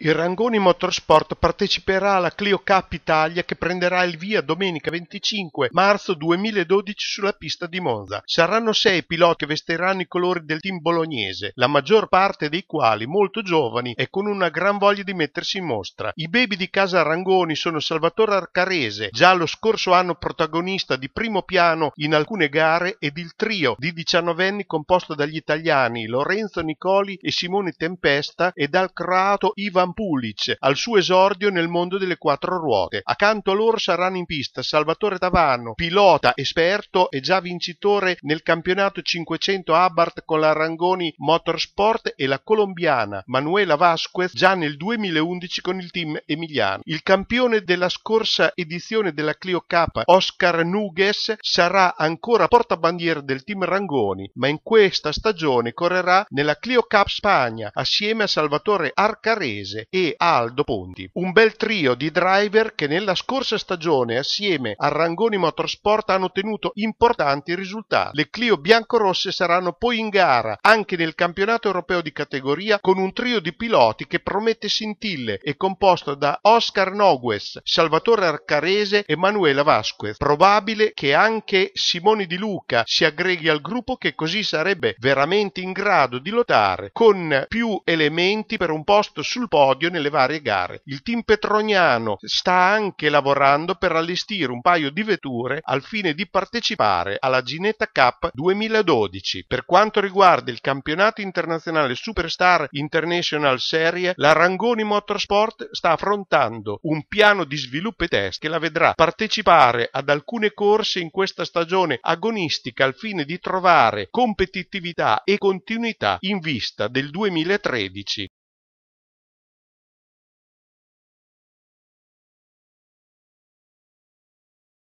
Il Rangoni Motorsport parteciperà alla Clio Cup Italia che prenderà il via domenica 25 marzo 2012 sulla pista di Monza. Saranno sei piloti che vesteranno i colori del team bolognese, la maggior parte dei quali molto giovani e con una gran voglia di mettersi in mostra. I baby di casa Rangoni sono Salvatore Arcarese, già lo scorso anno protagonista di primo piano in alcune gare, ed il trio di diciannovenni composto dagli italiani Lorenzo Nicoli e Simone Tempesta e dal croato Ivan Ivan al suo esordio nel mondo delle quattro ruote. Accanto a loro saranno in pista Salvatore Tavano, pilota esperto e già vincitore nel campionato 500 Abarth con la Rangoni Motorsport e la colombiana Manuela Vasquez già nel 2011 con il team emiliano. Il campione della scorsa edizione della Clio K, Oscar Nugues, sarà ancora portabandiera del team Rangoni, ma in questa stagione correrà nella Clio Cup Spagna assieme a Salvatore Arcarese Varese e Aldo Ponti. Un bel trio di driver che nella scorsa stagione assieme a Rangoni Motorsport hanno ottenuto importanti risultati. Le Clio biancorosse saranno poi in gara anche nel campionato europeo di categoria con un trio di piloti che promette scintille e composto da Oscar Nogues, Salvatore Arcarese e Manuela Vasquez. Probabile che anche Simone Di Luca si aggreghi al gruppo che così sarebbe veramente in grado di lottare con più elementi per un posto sul posto podio nelle varie gare. Il team petroniano sta anche lavorando per allestire un paio di vetture al fine di partecipare alla Ginetta Cup 2012. Per quanto riguarda il campionato internazionale Superstar International Serie, la Rangoni Motorsport sta affrontando un piano di sviluppo e test che la vedrà partecipare ad alcune corse in questa stagione agonistica al fine di trovare competitività e continuità in vista del 2013.